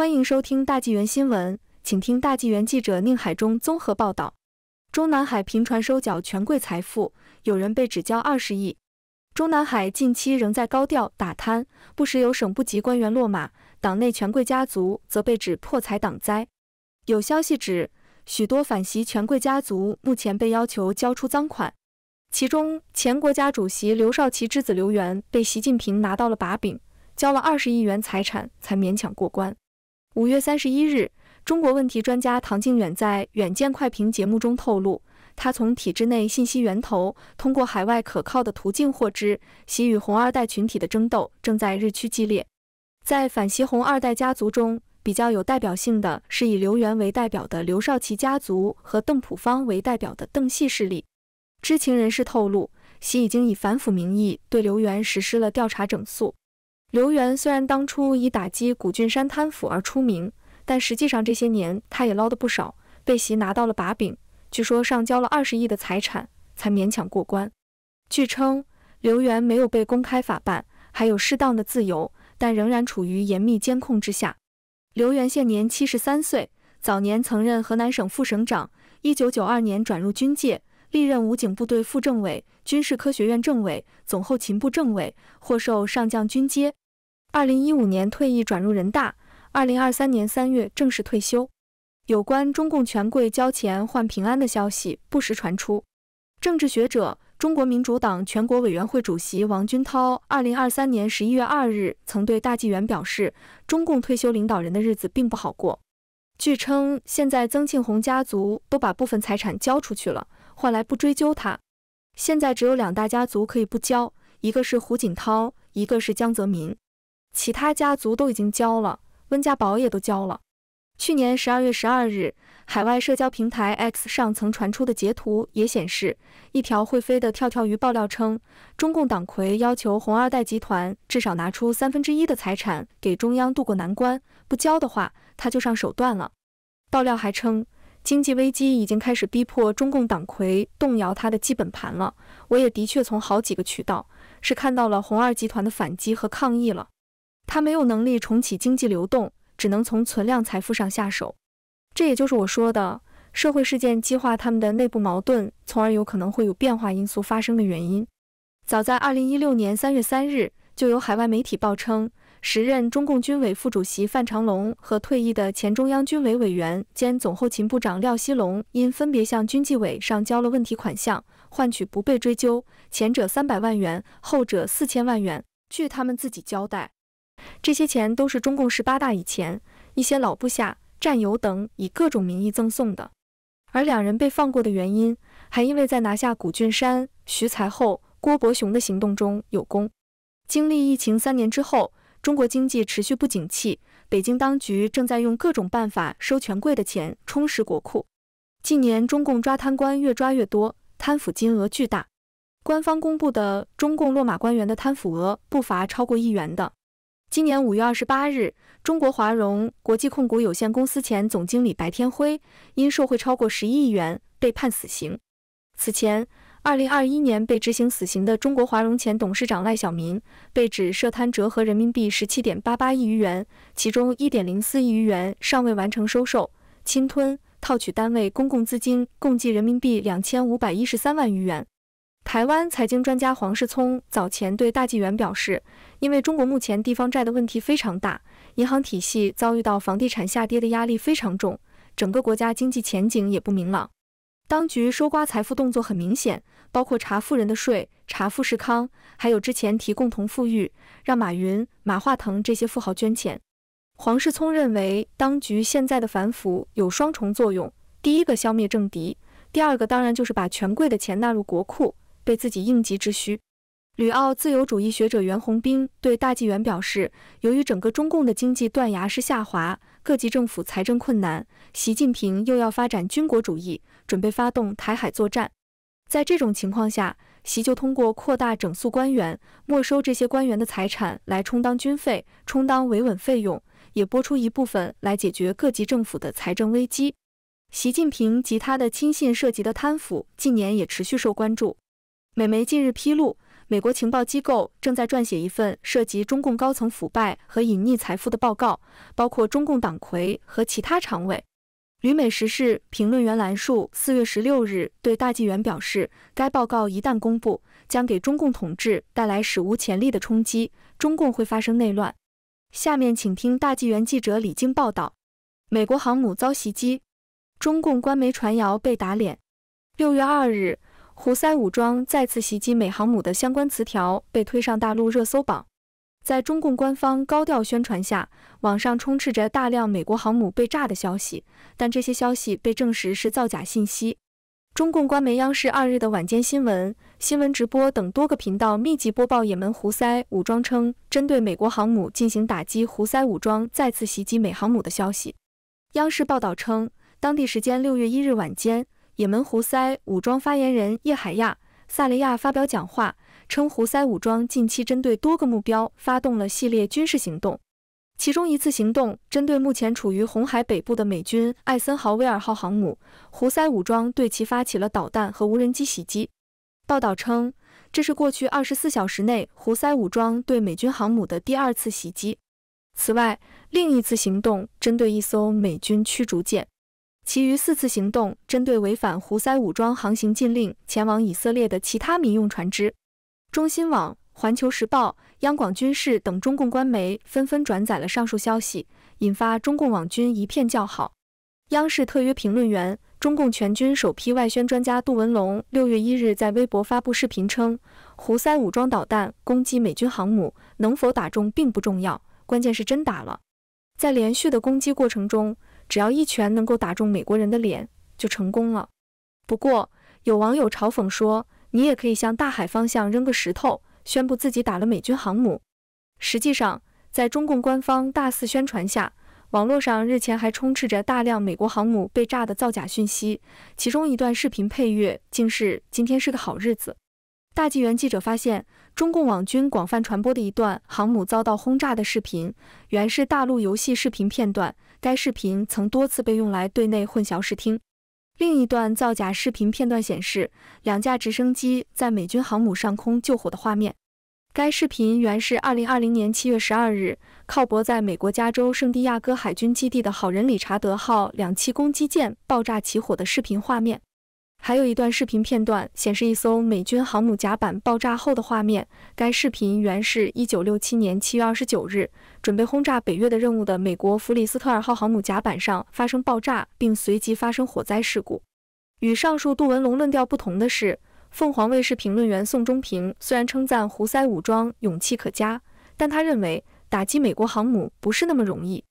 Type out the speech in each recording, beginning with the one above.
欢迎收听大纪元新闻，请听大纪元记者宁海中综合报道：中南海频传收缴权贵财富，有人被指交二十亿。中南海近期仍在高调打贪，不时有省部级官员落马，党内权贵家族则被指破财挡灾。有消息指，许多反袭权贵家族目前被要求交出赃款，其中前国家主席刘少奇之子刘源被习近平拿到了把柄，交了二十亿元财产才勉强过关。五月三十一日，中国问题专家唐静远在《远见快评》节目中透露，他从体制内信息源头通过海外可靠的途径获知，习与红二代群体的争斗正在日趋激烈。在反习红二代家族中，比较有代表性的是以刘源为代表的刘少奇家族和邓普方为代表的邓系势力。知情人士透露，习已经以反腐名义对刘源实施了调查整肃。刘源虽然当初以打击古俊山贪腐而出名，但实际上这些年他也捞得不少，被袭拿到了把柄。据说上交了二十亿的财产才勉强过关。据称，刘源没有被公开法办，还有适当的自由，但仍然处于严密监控之下。刘源现年七十三岁，早年曾任河南省副省长，一九九二年转入军界，历任武警部队副政委、军事科学院政委、总后勤部政委，获授上将军阶。二零一五年退役转入人大，二零二三年三月正式退休。有关中共权贵交钱换平安的消息不时传出。政治学者、中国民主党全国委员会主席王军涛，二零二三年十一月二日曾对《大纪元》表示，中共退休领导人的日子并不好过。据称，现在曾庆红家族都把部分财产交出去了，换来不追究他。现在只有两大家族可以不交，一个是胡锦涛，一个是江泽民。其他家族都已经交了，温家宝也都交了。去年十二月十二日，海外社交平台 X 上曾传出的截图也显示，一条会飞的跳跳鱼爆料称，中共党魁要求红二代集团至少拿出三分之一的财产给中央渡过难关，不交的话他就上手段了。爆料还称，经济危机已经开始逼迫中共党魁动摇他的基本盘了。我也的确从好几个渠道是看到了红二集团的反击和抗议了。他没有能力重启经济流动，只能从存量财富上下手。这也就是我说的社会事件激化他们的内部矛盾，从而有可能会有变化因素发生的原因。早在二零一六年三月三日，就有海外媒体报称，时任中共军委副主席范长龙和退役的前中央军委委员兼总后勤部长廖锡龙，因分别向军纪委上交了问题款项，换取不被追究。前者三百万元，后者四千万元。据他们自己交代。这些钱都是中共十八大以前一些老部下、战友等以各种名义赠送的，而两人被放过的原因，还因为在拿下古俊山、徐才厚、郭伯雄的行动中有功。经历疫情三年之后，中国经济持续不景气，北京当局正在用各种办法收权贵的钱，充实国库。近年中共抓贪官越抓越多，贪腐金额巨大，官方公布的中共落马官员的贪腐额不乏超过亿元的。今年五月二十八日，中国华融国际控股有限公司前总经理白天辉因受贿超过十亿元，被判死刑。此前，二零二一年被执行死刑的中国华融前董事长赖小民，被指涉贪折合人民币十七点八八亿余元，其中一点零四亿余元尚未完成收受、侵吞套取单位公共资金共计人民币两千五百一十三万余元。台湾财经专家黄世聪早前对大纪元表示，因为中国目前地方债的问题非常大，银行体系遭遇到房地产下跌的压力非常重，整个国家经济前景也不明朗。当局收刮财富动作很明显，包括查富人的税、查富士康，还有之前提共同富裕，让马云、马化腾这些富豪捐钱。黄世聪认为，当局现在的反腐有双重作用，第一个消灭政敌，第二个当然就是把权贵的钱纳入国库。为自己应急之需，旅澳自由主义学者袁宏斌对大纪元表示，由于整个中共的经济断崖式下滑，各级政府财政困难，习近平又要发展军国主义，准备发动台海作战。在这种情况下，习就通过扩大整肃官员，没收这些官员的财产来充当军费，充当维稳费用，也拨出一部分来解决各级政府的财政危机。习近平及他的亲信涉及的贪腐，近年也持续受关注。美媒近日披露，美国情报机构正在撰写一份涉及中共高层腐败和隐匿财富的报告，包括中共党魁和其他常委。旅美时事评论员兰树四月十六日对大纪元表示，该报告一旦公布，将给中共统治带来史无前例的冲击，中共会发生内乱。下面请听大纪元记者李静报道：美国航母遭袭击，中共官媒传谣被打脸。六月二日。胡塞武装再次袭击美航母的相关词条被推上大陆热搜榜。在中共官方高调宣传下，网上充斥着大量美国航母被炸的消息，但这些消息被证实是造假信息。中共官媒央视二日的晚间新闻、新闻直播等多个频道密集播报也门胡塞武装称针对美国航母进行打击、胡塞武装再次袭击美航母的消息。央视报道称，当地时间六月一日晚间。也门胡塞武装发言人叶海亚·萨雷亚发表讲话称，胡塞武装近期针对多个目标发动了系列军事行动，其中一次行动针对目前处于红海北部的美军“艾森豪威尔”号航母，胡塞武装对其发起了导弹和无人机袭击。报道称，这是过去24小时内胡塞武装对美军航母的第二次袭击。此外，另一次行动针对一艘美军驱逐舰。其余四次行动针对违反胡塞武装航行禁令前往以色列的其他民用船只。中新网、环球时报、央广军事等中共官媒纷纷转载了上述消息，引发中共网军一片叫好。央视特约评论员、中共全军首批外宣专家杜文龙六月一日在微博发布视频称：“胡塞武装导弹攻击美军航母，能否打中并不重要，关键是真打了。在连续的攻击过程中。”只要一拳能够打中美国人的脸，就成功了。不过，有网友嘲讽说：“你也可以向大海方向扔个石头，宣布自己打了美军航母。”实际上，在中共官方大肆宣传下，网络上日前还充斥着大量美国航母被炸的造假讯息。其中一段视频配乐竟是“今天是个好日子”。大纪元记者发现，中共网军广泛传播的一段航母遭到轰炸的视频，原是大陆游戏视频片段。该视频曾多次被用来对内混淆视听。另一段造假视频片段显示，两架直升机在美军航母上空救火的画面。该视频原是2020年7月12日，靠泊在美国加州圣地亚哥海军基地的好人理查德号两栖攻击舰爆炸起火的视频画面。还有一段视频片段显示一艘美军航母甲板爆炸后的画面。该视频原是一九六七年七月二十九日准备轰炸北越的任务的美国弗里斯特尔号航母甲板上发生爆炸，并随即发生火灾事故。与上述杜文龙论调不同的是，凤凰卫视评论员宋忠平虽然称赞胡塞武装勇气可嘉，但他认为打击美国航母不是那么容易。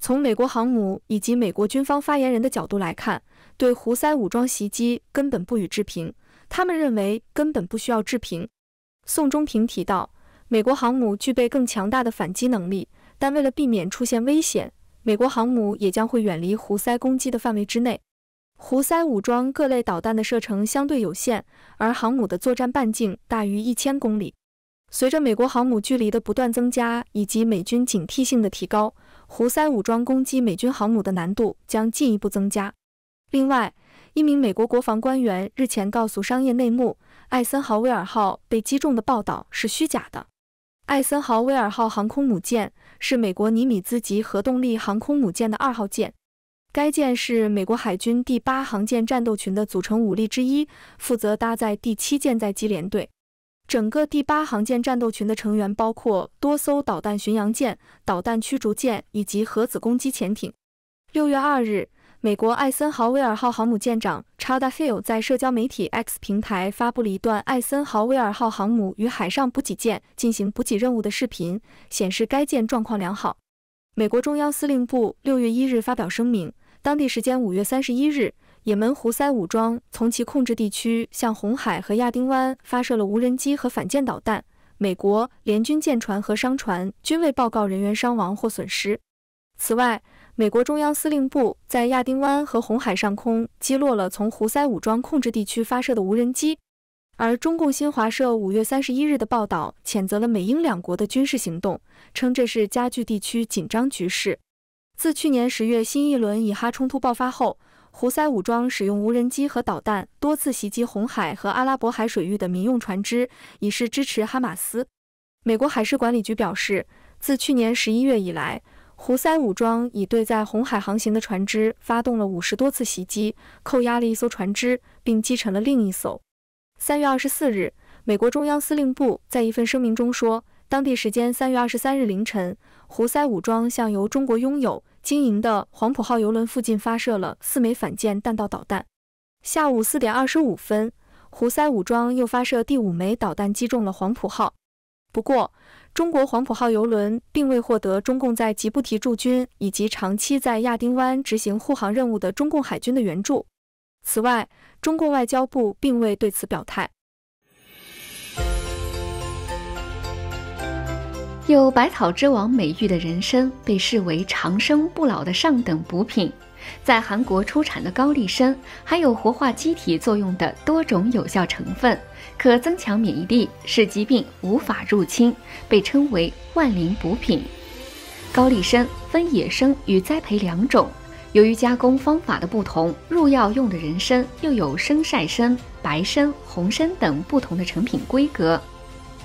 从美国航母以及美国军方发言人的角度来看。对胡塞武装袭击根本不予置评，他们认为根本不需要置评。宋忠平提到，美国航母具备更强大的反击能力，但为了避免出现危险，美国航母也将会远离胡塞攻击的范围之内。胡塞武装各类导弹的射程相对有限，而航母的作战半径大于一千公里。随着美国航母距离的不断增加，以及美军警惕性的提高，胡塞武装攻击美军航母的难度将进一步增加。另外，一名美国国防官员日前告诉《商业内幕》，艾森豪威尔号被击中的报道是虚假的。艾森豪威尔号航空母舰是美国尼米兹级核动力航空母舰的二号舰，该舰是美国海军第八航舰战斗群的组成武力之一，负责搭载第七舰载机联队。整个第八航舰战斗群的成员包括多艘导弹巡洋舰、导弹驱逐舰以及核子攻击潜艇。六月二日。美国艾森豪威尔号航母舰长查德·希尔在社交媒体 X 平台发布了一段艾森豪威尔号航母与海上补给舰进行补给任务的视频，显示该舰状况良好。美国中央司令部六月一日发表声明，当地时间五月三十一日，也门胡塞武装从其控制地区向红海和亚丁湾发射了无人机和反舰导弹，美国联军舰船和商船均未报告人员伤亡或损失。此外，美国中央司令部在亚丁湾和红海上空击落了从胡塞武装控制地区发射的无人机，而中共新华社五月三十一日的报道谴责了美英两国的军事行动，称这是加剧地区紧张局势。自去年十月新一轮以哈冲突爆发后，胡塞武装使用无人机和导弹多次袭击红海和阿拉伯海水域的民用船只，以示支持哈马斯。美国海事管理局表示，自去年十一月以来。胡塞武装已对在红海航行的船只发动了五十多次袭击，扣押了一艘船只，并击沉了另一艘。三月二十四日，美国中央司令部在一份声明中说，当地时间三月二十三日凌晨，胡塞武装向由中国拥有经营的“黄埔号”游轮附近发射了四枚反舰弹道导弹。下午四点二十五分，胡塞武装又发射第五枚导弹，击中了“黄埔号”。不过，中国“黄埔号”游轮并未获得中共在吉布提驻军以及长期在亚丁湾执行护航任务的中共海军的援助。此外，中共外交部并未对此表态。有“百草之王”美誉的人参，被视为长生不老的上等补品。在韩国出产的高丽参含有活化机体作用的多种有效成分，可增强免疫力，使疾病无法入侵，被称为万灵补品。高丽参分野生与栽培两种，由于加工方法的不同，入药用的人参又有生晒参、白参、红参等不同的成品规格。